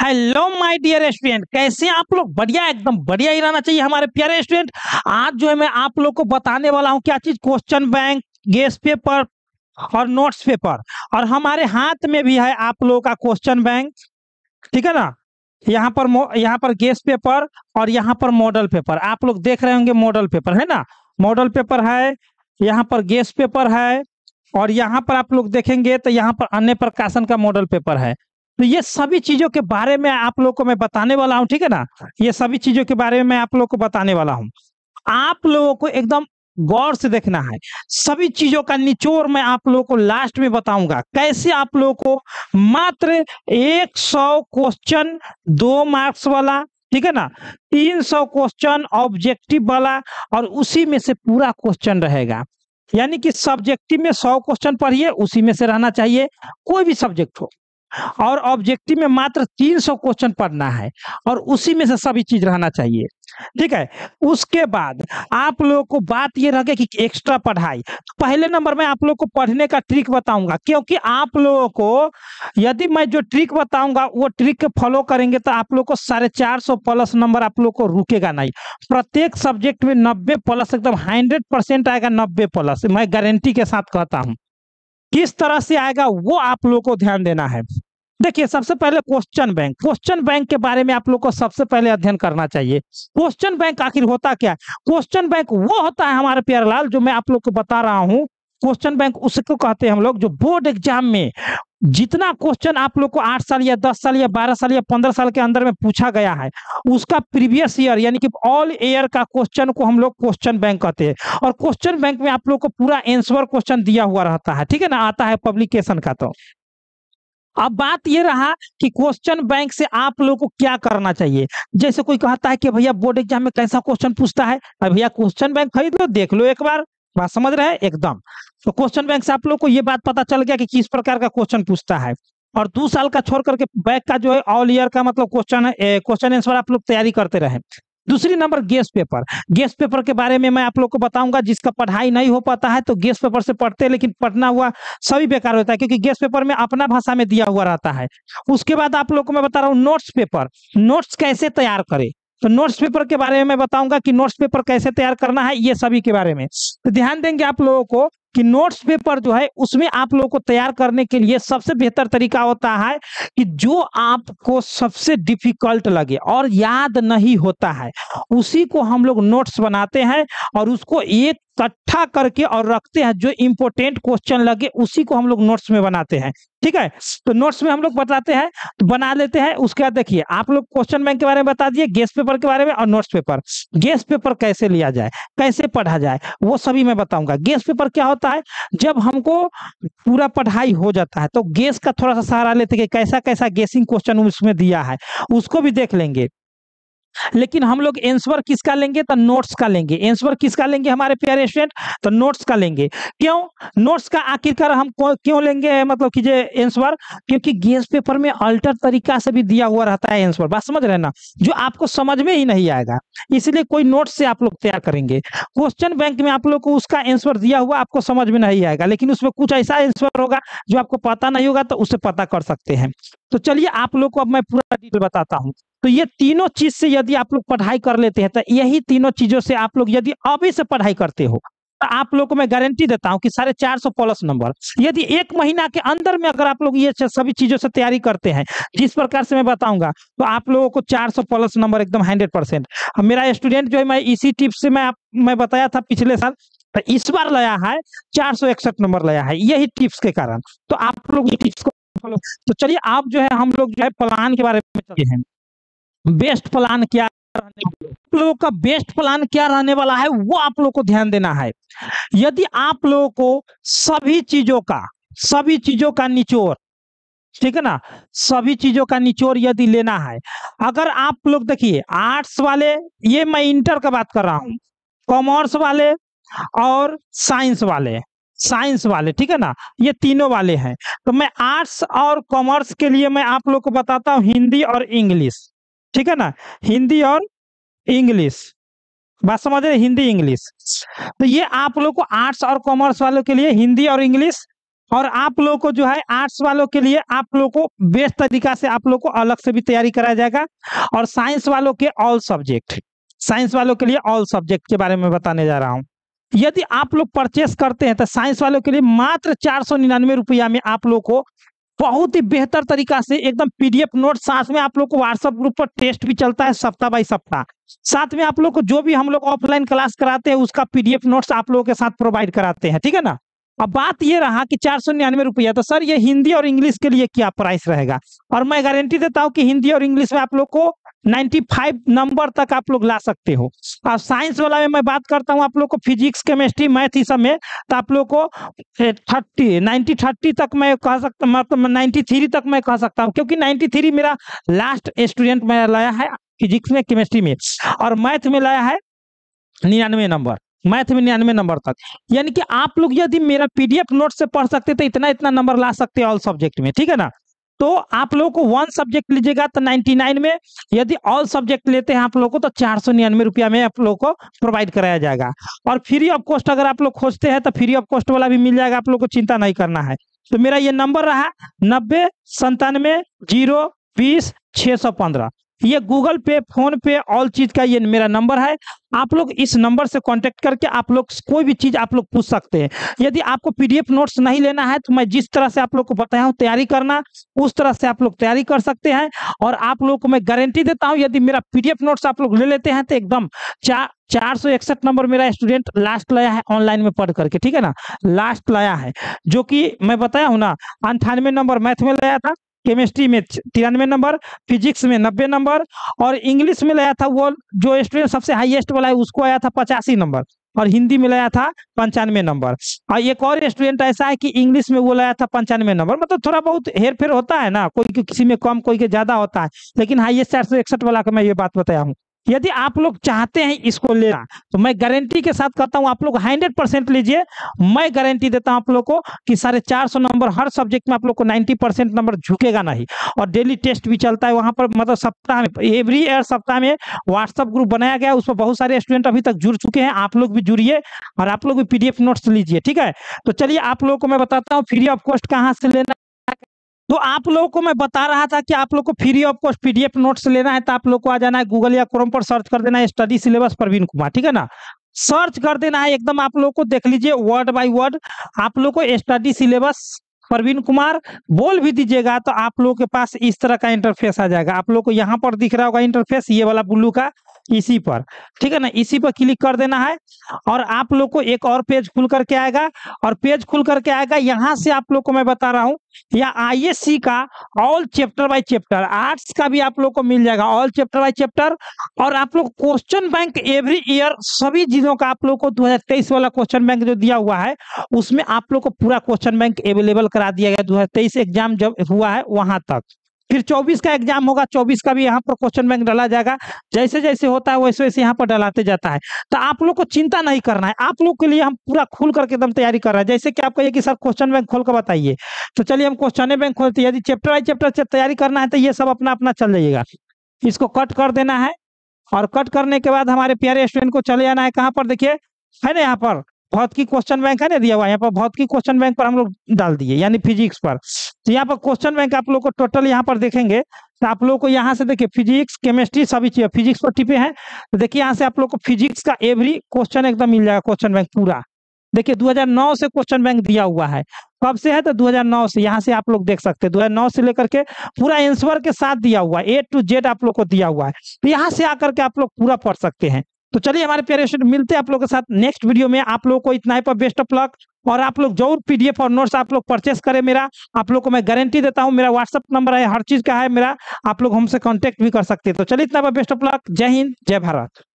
hello my dear student कैसे आप लोग बढ़िया एकदम बढ़िया ही रहना चाहिए हमारे प्यारे स्टूडेंट आज जो है मैं आप लोग को बताने वाला हूँ क्या चीज क्वेश्चन बैंक गेस पेपर और नोट्स पेपर और हमारे हाथ में भी है आप लोगों का क्वेश्चन बैंक ठीक है ना यहाँ पर यहाँ पर गेस पेपर और यहाँ पर मॉडल पेपर आप लोग देख रहे होंगे मॉडल पेपर है ना मॉडल पेपर है यहाँ पर गेस पेपर है और यहाँ पर आप लोग देखेंगे तो यहाँ पर अन्य प्रकाशन का मॉडल पेपर है तो ये सभी चीजों के बारे में आप लोग को मैं बताने वाला हूँ ठीक है ना ये सभी चीजों के बारे में मैं आप लोग को बताने वाला हूँ आप लोगों को एकदम गौर से देखना है सभी चीजों का निचोर मैं आप लोगों को लास्ट में बताऊंगा कैसे आप लोगों को मात्र 100 क्वेश्चन दो मार्क्स वाला ठीक है ना 300 क्वेश्चन ऑब्जेक्टिव वाला और उसी में से पूरा क्वेश्चन रहेगा यानी कि सब्जेक्टिव में 100 क्वेश्चन पढ़िए उसी में से रहना चाहिए कोई भी सब्जेक्ट हो और ऑब्जेक्टिव में मात्र 300 क्वेश्चन पढ़ना है और उसी में से सभी चीज रहना चाहिए ठीक है उसके बाद आप लोगों को बात ये रह गया कि एक्स्ट्रा पढ़ाई तो पहले नंबर में आप लोगों को पढ़ने का ट्रिक बताऊंगा क्योंकि आप लोगों को यदि मैं जो ट्रिक बताऊंगा वो ट्रिक फॉलो करेंगे तो आप लोग को साढ़े चार सौ प्लस नंबर आप लोग को रुकेगा नहीं प्रत्येक सब्जेक्ट में नब्बे प्लस एकदम हंड्रेड परसेंट आएगा नब्बे प्लस मैं गारंटी के साथ कहता हूँ किस तरह से आएगा वो आप लोगों को ध्यान देना है देखिए सबसे पहले क्वेश्चन बैंक क्वेश्चन बैंक के बारे में आप लोग को सबसे पहले अध्ययन करना चाहिए क्वेश्चन बैंक आखिर होता क्या है क्वेश्चन बैंक वो होता है हमारे प्यारलाल जो मैं आप लोग को बता रहा हूँ क्वेश्चन बैंक उसको कहते हैं हम लोग जो बोर्ड एग्जाम में जितना क्वेश्चन आप लोग को आठ साल या दस साल या बारह साल या पंद्रह साल के अंदर में पूछा गया है उसका प्रीवियस ईयर यानी कि ऑल ईयर का क्वेश्चन को हम लोग क्वेश्चन बैंक कहते हैं और क्वेश्चन बैंक में आप लोग को पूरा एंसर क्वेश्चन दिया हुआ रहता है ठीक है ना आता है पब्लिकेशन का तो अब बात यह रहा कि क्वेश्चन बैंक से आप लोग को क्या करना चाहिए जैसे कोई कहता है कि भैया बोर्ड एग्जाम में कैसा क्वेश्चन पूछता है भैया क्वेश्चन बैंक खरीद लो देख लो एक बार बात समझ रहे हैं एकदम तो क्वेश्चन बैंक से आप लोग को ये बात पता चल गया कि किस प्रकार का क्वेश्चन पूछता है और दो साल का छोड़ करके बैक का जो है ऑल ईयर का मतलब क्वेश्चन क्वेश्चन आंसर आप लोग तैयारी करते रहे दूसरी number guess paper guess paper के बारे में मैं आप लोग को बताऊंगा जिसका पढ़ाई नहीं हो पाता है तो गेस पेपर से पढ़ते हैं लेकिन पढ़ना हुआ सभी बेकार होता है क्योंकि गेस पेपर में अपना भाषा में दिया हुआ रहता है उसके बाद आप लोग को मैं बता रहा हूँ नोट्स पेपर नोट्स कैसे तैयार करें तो नोट्स पेपर के बारे में मैं बताऊंगा कि नोट्स पेपर कैसे तैयार करना है ये सभी के बारे में तो ध्यान देंगे आप लोगों को कि नोट्स पेपर जो है उसमें आप लोगों को तैयार करने के लिए सबसे बेहतर तरीका होता है कि जो आपको सबसे डिफिकल्ट लगे और याद नहीं होता है उसी को हम लोग नोट्स बनाते हैं और उसको एक इकट्ठा करके और रखते हैं जो इम्पोर्टेंट क्वेश्चन लगे उसी को हम लोग नोट्स में बनाते हैं ठीक है तो नोट्स में हम लोग बताते हैं तो बना लेते हैं उसके बाद देखिए आप लोग क्वेश्चन बैंक के बारे में बता दिए गेस पेपर के बारे में और नोट्स पेपर गेस पेपर कैसे लिया जाए कैसे पढ़ा जाए वो सभी मैं बताऊंगा गेस पेपर क्या होता है जब हमको पूरा पढ़ाई हो जाता है तो गेस का थोड़ा सा सहारा लेते कैसा कैसा गेसिंग क्वेश्चन उसमें दिया है उसको भी देख लेंगे लेकिन हम लोग एंसवर किसका लेंगे तो नोट्स का लेंगे एंसवर किसका लेंगे हमारे प्यारे स्टूडेंट तो नोट्स का लेंगे क्यों नोट्स का आखिरकार हम क्यों लेंगे मतलब कि एंसवर क्योंकि गेस पेपर में अल्टर तरीका से भी दिया हुआ रहता है एंसवर बात समझ रहे ना जो आपको समझ में ही नहीं आएगा इसलिए कोई नोट से आप लोग तैयार करेंगे क्वेश्चन बैंक में आप लोग को उसका एंसवर दिया हुआ आपको समझ में नहीं आएगा लेकिन उसमें कुछ ऐसा एंसवर होगा जो आपको पता नहीं होगा तो उसे पता कर सकते हैं तो चलिए आप लोग को अब मैं पूरा डिटेल बताता हूँ तो ये तीनों चीज से यदि आप लोग पढ़ाई कर लेते हैं तो यही तीनों चीजों से आप लोग यदि अभी से पढ़ाई करते हो तो आप लोग को मैं गारंटी देता हूँ कि साढ़े चार सौ प्लस नंबर यदि एक महीना के अंदर में अगर आप लोग ये सभी चीजों से तैयारी करते हैं जिस प्रकार से मैं बताऊंगा तो आप लोगों को चार सौ प्लस नंबर एकदम हंड्रेड परसेंट मेरा स्टूडेंट जो है मैं इसी टिप से मैं आप, मैं बताया था पिछले साल तो इस बार लाया है चार सौ इकसठ नंबर लाया है यही टिप्स के कारण तो आप लोग टिप्स को तो चलिए आप जो है हम लोग जो है प्लान के बारे में चलते हैं बेस्ट प्लान क्या रहने आप लोगों का बेस्ट प्लान क्या रहने वाला है वो आप लोगों को ध्यान देना है यदि आप लोगों को सभी चीजों का सभी चीजों का निचोर ठीक है ना सभी चीजों का निचोर यदि लेना है अगर आप लोग देखिए आर्ट्स वाले ये मैं इंटर का बात कर रहा हूँ कॉमर्स वाले और साइंस वाले साइंस वाले ठीक है ना ये तीनों वाले हैं तो मैं आर्ट्स और कॉमर्स के लिए मैं आप लोग को बताता हूँ हिंदी और इंग्लिश ठीक है ना हिंदी और इंग्लिश बात समझ रहे हिंदी इंग्लिश तो ये आप लोग को आर्ट्स और कॉमर्स वालों के लिए हिंदी और इंग्लिश और आप लोग को जो है आर्ट्स वालों के लिए आप लोग को बेस्ट तरीका से आप लोग को अलग से भी तैयारी कराया जाएगा और साइंस वालों के ऑल सब्जेक्ट साइंस वालों के लिए ऑल सब्जेक्ट के बारे में बताने जा रहा हूँ यदि आप लोग परचेस करते हैं तो साइंस वालों के लिए मात्र चार सौ निन्यानवे रुपया में आप लोग को बहुत ही बेहतर तरीका से एकदम पीडीएफ नोट साथ में आप लोग को व्हाट्सएप ग्रुप पर टेस्ट भी चलता है सप्ताह बाई सप्ताह साथ में आप लोग को जो भी हम लोग ऑफलाइन क्लास कराते हैं उसका पीडीएफ नोट्स आप लोगों के साथ प्रोवाइड कराते हैं ठीक है ना अब बात ये रहा कि चार सौ निन्यानवे रुपया तो सर ये हिंदी और इंग्लिश के लिए क्या प्राइस रहेगा और मैं गारंटी देता हूँ कि हिंदी और इंग्लिश में आप लोग को 95 नंबर तक आप लोग ला सकते हो और साइंस वाला में मैं बात करता हूँ आप लोग को फिजिक्स केमिस्ट्री मैथ इस में तो आप लोग को थर्टी नाइन्टी थर्टी तक मैं कह सकता मतलब नाइन्टी थ्री तक मैं कह सकता हूँ क्योंकि नाइन्टी थ्री मेरा लास्ट स्टूडेंट मैं लाया है फिजिक्स में केमिस्ट्री में और मैथ में लाया है निन्यानवे नंबर मैथ में निन्यानवे नंबर तक यानी कि आप लोग यदि मेरा पीडीएफ नोट से पढ़ सकते तो इतना इतना नंबर ला सकते हैं ऑल सब्जेक्ट में ठीक है ना तो आप लोगों को वन सब्जेक्ट लीजिएगा तो 99 में यदि ऑल सब्जेक्ट लेते हैं आप लोगों को तो चार सौ निन्यानवे रुपया में आप लोगों को प्रोवाइड कराया जाएगा और फ्री ऑफ कॉस्ट अगर आप लोग खोजते हैं तो फ्री ऑफ कॉस्ट वाला भी मिल जाएगा आप लोग को चिंता नहीं करना है तो मेरा ये नंबर रहा नब्बे संतानवे जीरो बीस छः सौ पंद्रह ये गूगल पे फोन पे ऑल चीज का ये मेरा नंबर है आप लोग इस नंबर से कांटेक्ट करके आप लोग कोई भी चीज आप लोग पूछ सकते हैं यदि आपको पीडीएफ नोट्स नहीं लेना है तो मैं जिस तरह से आप लोग को बताया हूँ तैयारी करना उस तरह से आप लोग तैयारी कर सकते हैं और आप लोग को मैं गारंटी देता हूँ यदि मेरा पीडीएफ नोट्स आप लोग ले लेते हैं तो एकदम चार चार सौ इकसठ नंबर मेरा स्टूडेंट लास्ट लाया है ऑनलाइन में पढ़ करके ठीक है ना लास्ट लाया है जो कि मैं बताया हूँ ना अंठानवे नंबर मैथ में लाया था केमिस्ट्री में तिरानवे नंबर फिजिक्स में नब्बे नंबर और इंग्लिश में लाया था वो जो स्टूडेंट सबसे हाईएस्ट वाला है उसको आया था पचासी नंबर और हिंदी में लाया था पंचानवे नंबर और एक और स्टूडेंट ऐसा है कि इंग्लिश में वो लाया था पंचानवे नंबर मतलब थोड़ा बहुत हेर फेर होता है ना कोई किसी में कम कोई के ज्यादा होता है लेकिन हाइएस्ट चार सौ इकसठ वाला का मैं ये बात बताया हूँ यदि आप लोग चाहते हैं इसको लेना तो मैं गारंटी के साथ कहता हूं आप लोग हंड्रेड परसेंट लीजिए मैं गारंटी देता हूं आप लोग को कि साढ़े चार सौ नंबर हर सब्जेक्ट में आप लोग को नाइन्टी परसेंट नंबर झुकेगा नहीं और डेली टेस्ट भी चलता है वहां पर मतलब सप्ताह में एवरी ईयर सप्ताह में व्हाट्सअप ग्रुप बनाया गया उस पर बहुत सारे स्टूडेंट अभी तक जुड़ चुके हैं आप लोग भी जुड़िए और आप लोग भी पीडीएफ नोट्स लीजिए ठीक है तो चलिए आप लोग को मैं बताता हूँ फ्री ऑफ कॉस्ट कहाँ से लेना तो आप लोगों को मैं बता रहा था कि आप लोग को free of cost PDF notes लेना है तो आप लोग को आ जाना है गूगल या क्रोम पर सर्च कर देना है स्टडी सिलेबस प्रवीण कुमार ठीक है ना सर्च कर देना है एकदम आप लोग को देख लीजिए वर्ड बाय वर्ड आप लोग को स्टडी सिलेबस प्रवीण कुमार बोल भी दीजिएगा तो आप लोगों के पास इस तरह का इंटरफेस आ जाएगा आप लोग को यहाँ पर दिख रहा होगा इंटरफेस ये वाला ब्लू का इसी पर ठीक है ना इसी पर क्लिक कर देना है और आप लोग को एक और पेज खुल करके आएगा और पेज खुल करके आएगा यहाँ से आप लोग को मैं बता रहा हूँ या आईएससी का all chapter by chapter arts का भी आप लोग को मिल जाएगा ऑल चैप्टर बाय चैप्टर और आप लोग क्वेश्चन बैंक एवरी ईयर सभी चीजों का आप लोग को दो वाला क्वेश्चन बैंक जो दिया हुआ है उसमें आप लोग को पूरा क्वेश्चन बैंक अवेलेबल कर करा दिया गया दो एग्जाम जब हुआ है वहां तक फिर 24 का एग्जाम होगा 24 का भी यहाँ पर क्वेश्चन बैंक डाला जाएगा जैसे जैसे होता है वैसे वैसे यहाँ पर डलाते जाता है तो आप लोग को चिंता नहीं करना है आप लोग के लिए हम पूरा खुल करके एकदम तैयारी कर रहे हैं जैसे कि आप कहिए कि सर क्वेश्चन बैंक खोल कर बताइए तो चलिए हम क्वेश्चन बैंक खोलते यदि चैप्टर बाई चैप्टर तैयारी करना है तो ये सब अपना अपना चल जाइएगा इसको कट कर देना है और कट करने के बाद हमारे प्यारे स्टूडेंट को चले जाना है कहाँ पर देखिए है ना यहाँ पर भौतिकी क्वेश्चन बैंक है ना दिया हुआ यहाँ पर भौतिकी क्वेश्चन बैंक पर हम लोग डाल दिए यानी फिजिक्स पर तो यहाँ पर क्वेश्चन बैंक आप लोग को टोटल यहाँ पर देखेंगे तो आप लोग को यहाँ से देखिए फिजिक्स केमिस्ट्री सभी चीज फिजिक्स पर टिपे हैं तो देखिए यहाँ से आप लोग को फिजिक्स का एवरी क्वेश्चन एकदम मिल जाएगा क्वेश्चन बैंक पूरा देखिए 2009 से क्वेश्चन बैंक दिया हुआ है कब से है तो 2009 से यहाँ से आप लोग देख सकते हैं 2009 से लेकर के पूरा एंसवर के साथ दिया हुआ है ए टू जेड आप लोग को दिया हुआ है तो यहाँ से आकर के आप लोग पूरा पढ़ सकते हैं तो चलिए हमारे प्यारे स्टूडेंट मिलते हैं आप लोग के साथ नेक्स्ट वीडियो में आप लोग को इतना ही पर बेस्ट ऑफ लक और आप लोग जरूर पीडीएफ और नोट्स आप लोग परचेस करें मेरा आप लोग को मैं गारंटी देता हूँ मेरा व्हाट्सअप नंबर है हर चीज का है मेरा आप लोग हमसे कॉन्टेक्ट भी कर सकते हैं तो चलिए इतना पर बेस्ट ऑफ लक जय हिंद जय भारत